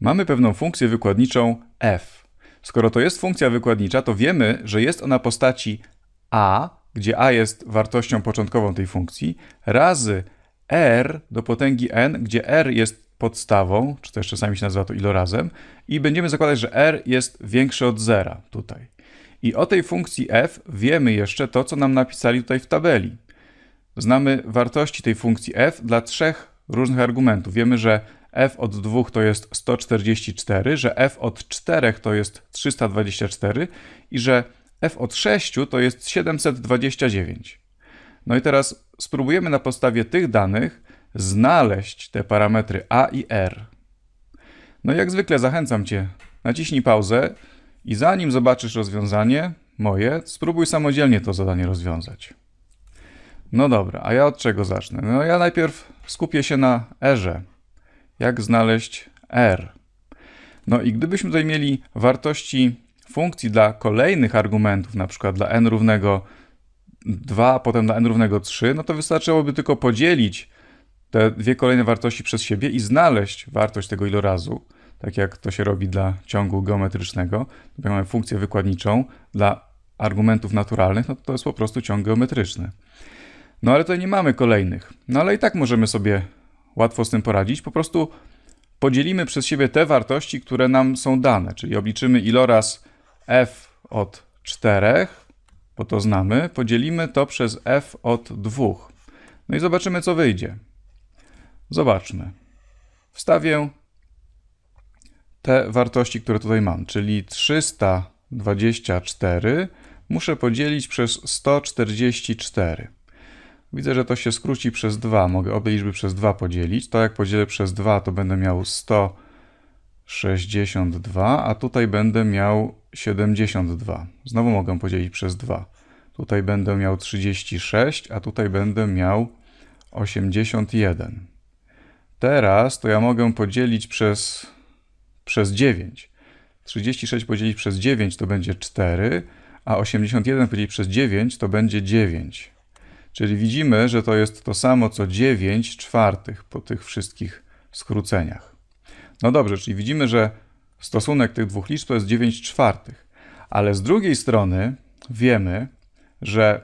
Mamy pewną funkcję wykładniczą f. Skoro to jest funkcja wykładnicza, to wiemy, że jest ona postaci a, gdzie a jest wartością początkową tej funkcji, razy r do potęgi n, gdzie r jest podstawą, czy też czasami się nazywa to ilorazem, i będziemy zakładać, że r jest większy od zera tutaj. I o tej funkcji f wiemy jeszcze to, co nam napisali tutaj w tabeli. Znamy wartości tej funkcji f dla trzech różnych argumentów. Wiemy, że f od 2 to jest 144, że f od 4 to jest 324 i że f od 6 to jest 729. No i teraz spróbujemy na podstawie tych danych znaleźć te parametry a i r. No i jak zwykle zachęcam Cię, naciśnij pauzę i zanim zobaczysz rozwiązanie moje, spróbuj samodzielnie to zadanie rozwiązać. No dobra, a ja od czego zacznę? No ja najpierw skupię się na erze jak znaleźć r. No i gdybyśmy tutaj mieli wartości funkcji dla kolejnych argumentów, na przykład dla n równego 2, a potem dla n równego 3, no to wystarczyłoby tylko podzielić te dwie kolejne wartości przez siebie i znaleźć wartość tego ilorazu, tak jak to się robi dla ciągu geometrycznego. Tutaj mamy funkcję wykładniczą dla argumentów naturalnych, no to jest po prostu ciąg geometryczny. No ale tutaj nie mamy kolejnych. No ale i tak możemy sobie łatwo z tym poradzić. Po prostu podzielimy przez siebie te wartości, które nam są dane, czyli obliczymy iloraz f od 4, bo to znamy, podzielimy to przez f od 2. No i zobaczymy, co wyjdzie. Zobaczmy. Wstawię te wartości, które tutaj mam, czyli 324 muszę podzielić przez 144. Widzę, że to się skróci przez 2. Mogę obie liczby przez 2 podzielić. To jak podzielę przez 2, to będę miał 162, a tutaj będę miał 72. Znowu mogę podzielić przez 2. Tutaj będę miał 36, a tutaj będę miał 81. Teraz to ja mogę podzielić przez, przez 9. 36 podzielić przez 9 to będzie 4, a 81 podzielić przez 9 to będzie 9. Czyli widzimy, że to jest to samo co 9 czwartych po tych wszystkich skróceniach. No dobrze, czyli widzimy, że stosunek tych dwóch liczb to jest 9 czwartych. Ale z drugiej strony wiemy, że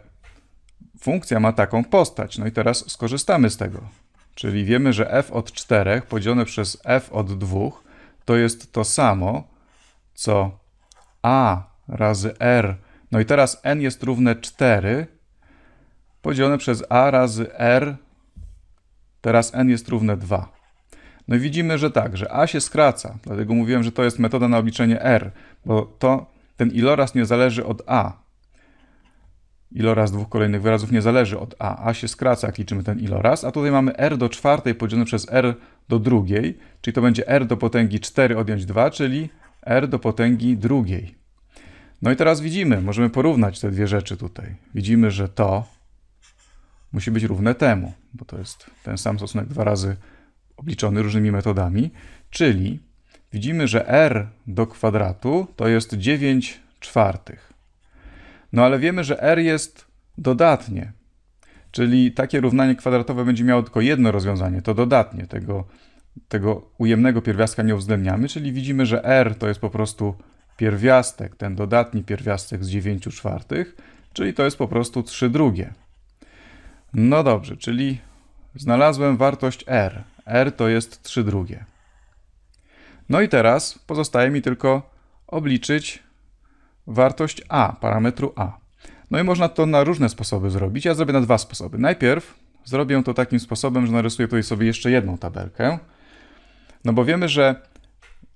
funkcja ma taką postać. No i teraz skorzystamy z tego. Czyli wiemy, że f od 4 podzielone przez f od 2 to jest to samo, co a razy r. No i teraz n jest równe 4, podzielone przez a razy r, teraz n jest równe 2. No i widzimy, że tak, że a się skraca, dlatego mówiłem, że to jest metoda na obliczenie r, bo to, ten iloraz nie zależy od a. Iloraz dwóch kolejnych wyrazów nie zależy od a. a się skraca, jak liczymy ten iloraz, a tutaj mamy r do czwartej podzielone przez r do drugiej, czyli to będzie r do potęgi 4 odjąć 2, czyli r do potęgi drugiej. No i teraz widzimy, możemy porównać te dwie rzeczy tutaj. Widzimy, że to musi być równe temu, bo to jest ten sam stosunek dwa razy obliczony różnymi metodami, czyli widzimy, że r do kwadratu to jest 9 czwartych. No ale wiemy, że r jest dodatnie, czyli takie równanie kwadratowe będzie miało tylko jedno rozwiązanie, to dodatnie tego, tego ujemnego pierwiastka nie uwzględniamy, czyli widzimy, że r to jest po prostu pierwiastek, ten dodatni pierwiastek z 9 czwartych, czyli to jest po prostu 3 drugie. No dobrze, czyli znalazłem wartość r. r to jest 3 drugie. No i teraz pozostaje mi tylko obliczyć wartość a, parametru a. No i można to na różne sposoby zrobić. Ja zrobię na dwa sposoby. Najpierw zrobię to takim sposobem, że narysuję tutaj sobie jeszcze jedną tabelkę. No bo wiemy, że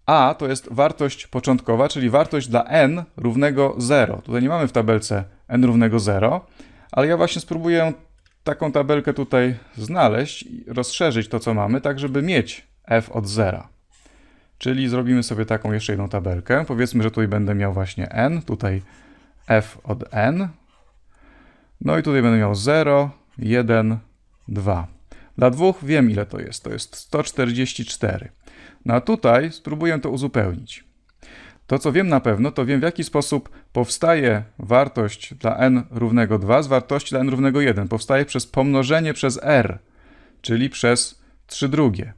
a to jest wartość początkowa, czyli wartość dla n równego 0. Tutaj nie mamy w tabelce n równego 0, ale ja właśnie spróbuję taką tabelkę tutaj znaleźć i rozszerzyć to, co mamy, tak żeby mieć f od zera. Czyli zrobimy sobie taką jeszcze jedną tabelkę. Powiedzmy, że tutaj będę miał właśnie n, tutaj f od n. No i tutaj będę miał 0, 1, 2. Dla dwóch wiem ile to jest, to jest 144. No a tutaj spróbuję to uzupełnić. To, co wiem na pewno, to wiem, w jaki sposób powstaje wartość dla n równego 2 z wartości dla n równego 1. Powstaje przez pomnożenie przez r, czyli przez 3 drugie.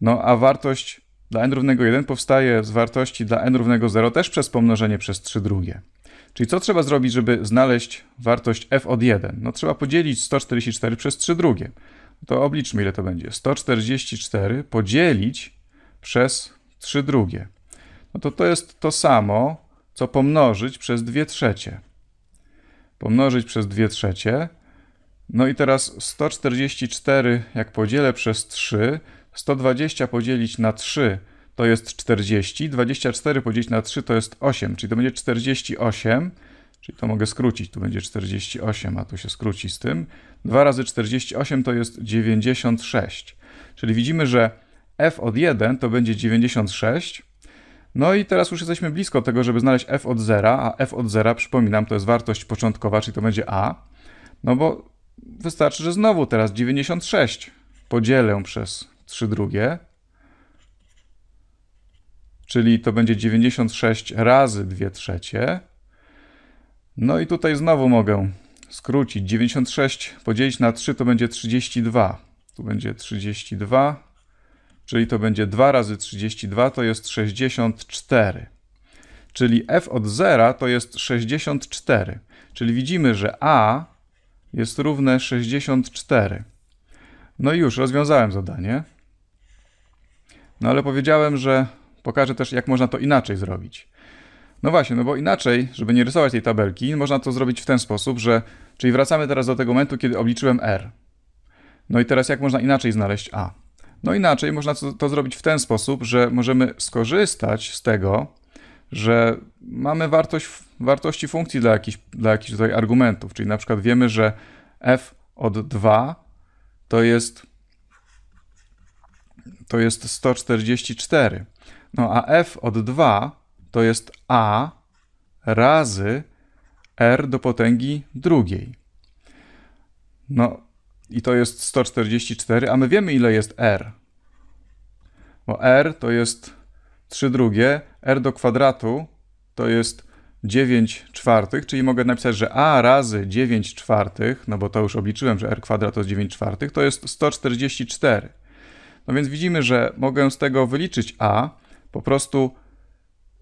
No a wartość dla n równego 1 powstaje z wartości dla n równego 0 też przez pomnożenie przez 3 drugie. Czyli co trzeba zrobić, żeby znaleźć wartość f od 1? No trzeba podzielić 144 przez 3 drugie. To obliczmy ile to będzie. 144 podzielić przez 3 drugie no to to jest to samo, co pomnożyć przez 2 trzecie. Pomnożyć przez 2 trzecie. No i teraz 144, jak podzielę przez 3, 120 podzielić na 3 to jest 40, 24 podzielić na 3 to jest 8, czyli to będzie 48, czyli to mogę skrócić, tu będzie 48, a tu się skróci z tym. 2 razy 48 to jest 96, czyli widzimy, że f od 1 to będzie 96, no i teraz już jesteśmy blisko tego, żeby znaleźć f od zera, a f od zera, przypominam, to jest wartość początkowa, czyli to będzie a. No bo wystarczy, że znowu teraz 96 podzielę przez 3 drugie, czyli to będzie 96 razy 2 trzecie. No i tutaj znowu mogę skrócić. 96 podzielić na 3 to będzie 32. Tu będzie 32 czyli to będzie 2 razy 32 to jest 64. Czyli f od 0 to jest 64. Czyli widzimy, że a jest równe 64. No i już rozwiązałem zadanie. No ale powiedziałem, że pokażę też, jak można to inaczej zrobić. No właśnie, no bo inaczej, żeby nie rysować tej tabelki, można to zrobić w ten sposób, że. Czyli wracamy teraz do tego momentu, kiedy obliczyłem r. No i teraz jak można inaczej znaleźć a? No inaczej można to, to zrobić w ten sposób, że możemy skorzystać z tego, że mamy wartość, wartości funkcji dla jakichś, dla jakichś tutaj argumentów. Czyli na przykład wiemy, że f od 2 to jest, to jest 144. No a f od 2 to jest a razy r do potęgi drugiej. No, i to jest 144, a my wiemy ile jest r. Bo r to jest 3 drugie, r do kwadratu to jest 9 czwartych, czyli mogę napisać, że a razy 9 czwartych, no bo to już obliczyłem, że r kwadrat to jest 9 czwartych, to jest 144. No więc widzimy, że mogę z tego wyliczyć a, po prostu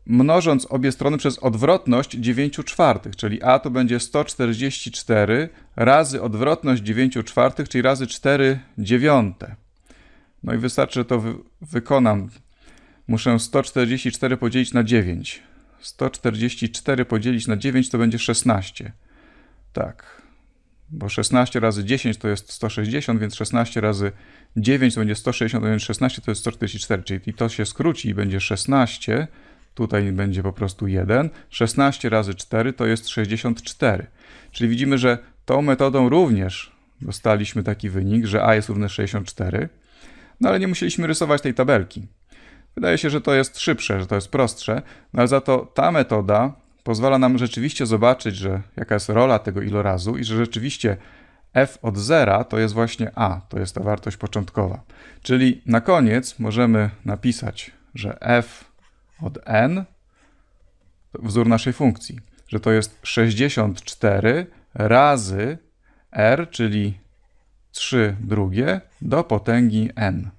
mnożąc obie strony przez odwrotność 9 czwartych, czyli a to będzie 144 razy odwrotność 9 czwartych, czyli razy 4 dziewiąte. No i wystarczy, że to wy wykonam. Muszę 144 podzielić na 9. 144 podzielić na 9 to będzie 16. Tak, bo 16 razy 10 to jest 160, więc 16 razy 9 to będzie 160, więc 16 to jest 144, czyli to się skróci i będzie 16 Tutaj będzie po prostu 1. 16 razy 4 to jest 64. Czyli widzimy, że tą metodą również dostaliśmy taki wynik, że a jest równe 64. No ale nie musieliśmy rysować tej tabelki. Wydaje się, że to jest szybsze, że to jest prostsze, no ale za to ta metoda pozwala nam rzeczywiście zobaczyć, że jaka jest rola tego ilorazu i że rzeczywiście f od zera to jest właśnie a, to jest ta wartość początkowa. Czyli na koniec możemy napisać, że f od n wzór naszej funkcji, że to jest 64 razy r, czyli 3 drugie do potęgi n.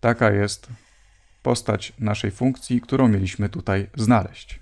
Taka jest postać naszej funkcji, którą mieliśmy tutaj znaleźć.